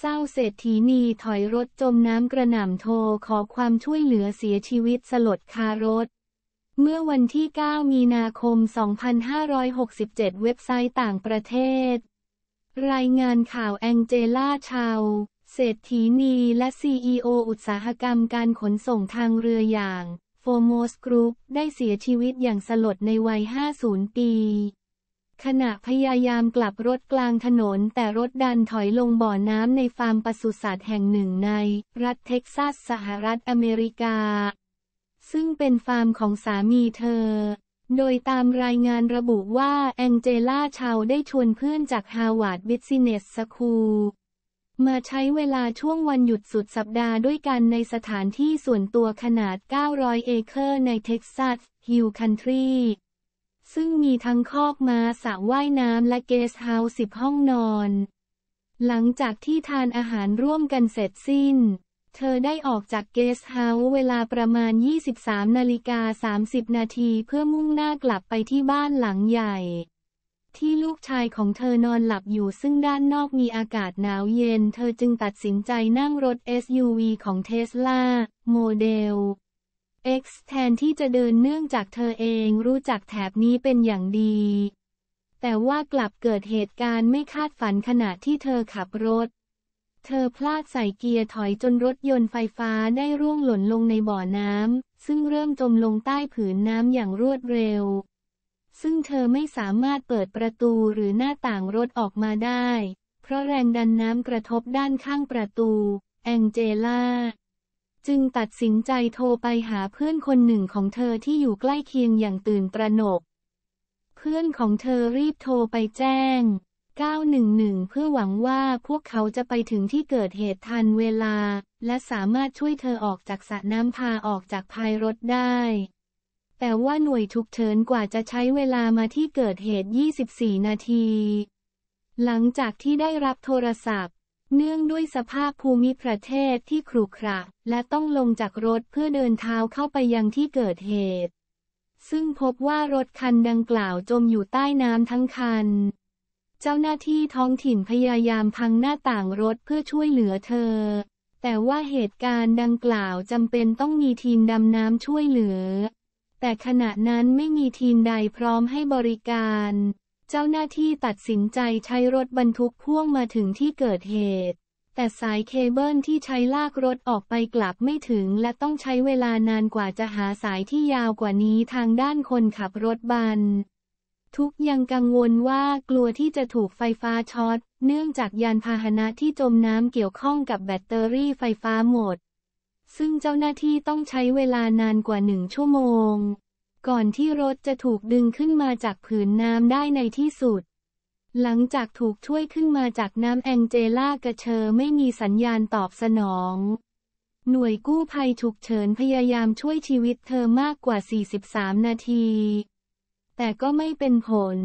เศร้าเศรษฐีนีถอยรถจมน้ำกระหน่ำโทรขอความช่วยเหลือเสียชีวิตสลดคารถ เมื่อวันที่ 9 มีนาคม 2567 เว็บไซต์ต่างประเทศ รายงานข่าวแองเจล่าชาวเศรษฐีนีและซีออุตสาหกรรมการขนส่งทางเรืออย่างโฟโมสกรุ๊ปได้เสียชีวิตอย่างสลดในวัย 50 ปีขณะพยายามกลับรถกลางถนนแต่รถดันถอยลงบ่อน้ำในฟาร์มปศุสัตว์แห่งหนึ่งใน รัฐเท็กซัสสหรัฐอเมริกา ซึ่งเป็นฟาร์มของสามีเธอ โดยตามรายงานระบุว่าแองเจล่าชาวได้ชวนเพื่อนจากฮาวาดบิสเนสสคูลมาใช้เวลาช่วงวันหยุดสุดสัปดาห์ด้วยกันในสถานที่ส่วนตัวขนาด 900 เอเคอร์ ในเท็กซัสฮิลคันทรีซึ่งมีทั้งคอกม้าสระว่ายน้ำและเกสเฮาส์สิบห้องนอน หลังจากที่ทานอาหารร่วมกันเสร็จสิ้น เธอได้ออกจากเกสเฮาส์เวลาประมาณ 23นาฬิกา30 นาทีเพื่อมุ่งหน้ากลับไปที่บ้านหลังใหญ่ ที่ลูกชายของเธอนอนหลับอยู่ซึ่งด้านนอกมีอากาศหนาวเย็น เธอจึงตัดสินใจนั่งรถ SUV ของเทสลาโมเดล X แทนที่จะเดินเนื่องจากเธอเองรู้จักแถบนี้เป็นอย่างดี แต่ว่ากลับเกิดเหตุการณ์ไม่คาดฝันขณะที่เธอขับรถ เธอพลาดใส่เกียร์ถอยจนรถยนต์ไฟฟ้าได้ร่วงหล่นลงในบ่อน้ำซึ่งเริ่มจมลงใต้ผืนน้ำอย่างรวดเร็ว ซึ่งเธอไม่สามารถเปิดประตูหรือหน้าต่างรถออกมาได้ เพราะแรงดันน้ำกระทบด้านข้างประตู แองเจล่าจึงตัดสินใจโทรไปหาเพื่อนคนหนึ่งของเธอที่อยู่ใกล้เคียงอย่างตื่นตระหนกเพื่อนของเธอรีบโทรไปแจ้ง 911 เพื่อหวังว่าพวกเขาจะไปถึงที่เกิดเหตุทันเวลา และสามารถช่วยเธอออกจากสระน้ำพาออกจากภายรถได้ แต่ว่าหน่วยทุกเฉินกว่าจะใช้เวลามาที่เกิดเหตุ 24 นาที หลังจากที่ได้รับโทรศัพท์เนื่องด้วยสภาพภูมิประเทศที่ครุขระและต้องลงจากรถเพื่อเดินเท้าเข้าไปยังที่เกิดเหตุ ซึ่งพบว่ารถคันดังกล่าวจมอยู่ใต้น้ำทั้งคันเจ้าหน้าที่ท้องถิ่นพยายามพังหน้าต่างรถเพื่อช่วยเหลือเธอ แต่ว่าเหตุการณ์ดังกล่าวจำเป็นต้องมีทีมดำน้ำช่วยเหลือ แต่ขณะนั้นไม่มีทีมใดพร้อมให้บริการเจ้าหน้าที่ตัดสินใจใช้รถบรรทุกพ่วงมาถึงที่เกิดเหตุ แต่สายเคเบิลที่ใช้ลากรถออกไปกลับไม่ถึง และต้องใช้เวลานานกว่าจะหาสายที่ยาวกว่านี้ทางด้านคนขับรถบรรทุกยังกังวลว่ากลัวที่จะถูกไฟฟ้าช็อต เนื่องจากยานพาหนะที่จมน้ำเกี่ยวข้องกับแบตเตอรี่ไฟฟ้าหมด ซึ่งเจ้าหน้าที่ต้องใช้เวลานานกว่าหนึ่งชั่วโมงก่อนที่รถจะถูกดึงขึ้นมาจากผืนน้ำได้ในที่สุด หลังจากถูกช่วยขึ้นมาจากน้ำแองเจล่ากระเชอไม่มีสัญญาณตอบสนอง หน่วยกู้ภัยฉุกเฉินพยายามช่วยชีวิตเธอมากกว่า 43 นาที แต่ก็ไม่เป็นผล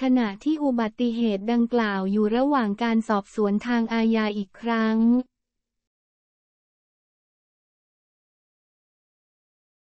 ขณะที่อุบัติเหตุดังกล่าวอยู่ระหว่างการสอบสวนทางอาญาอีกครั้ง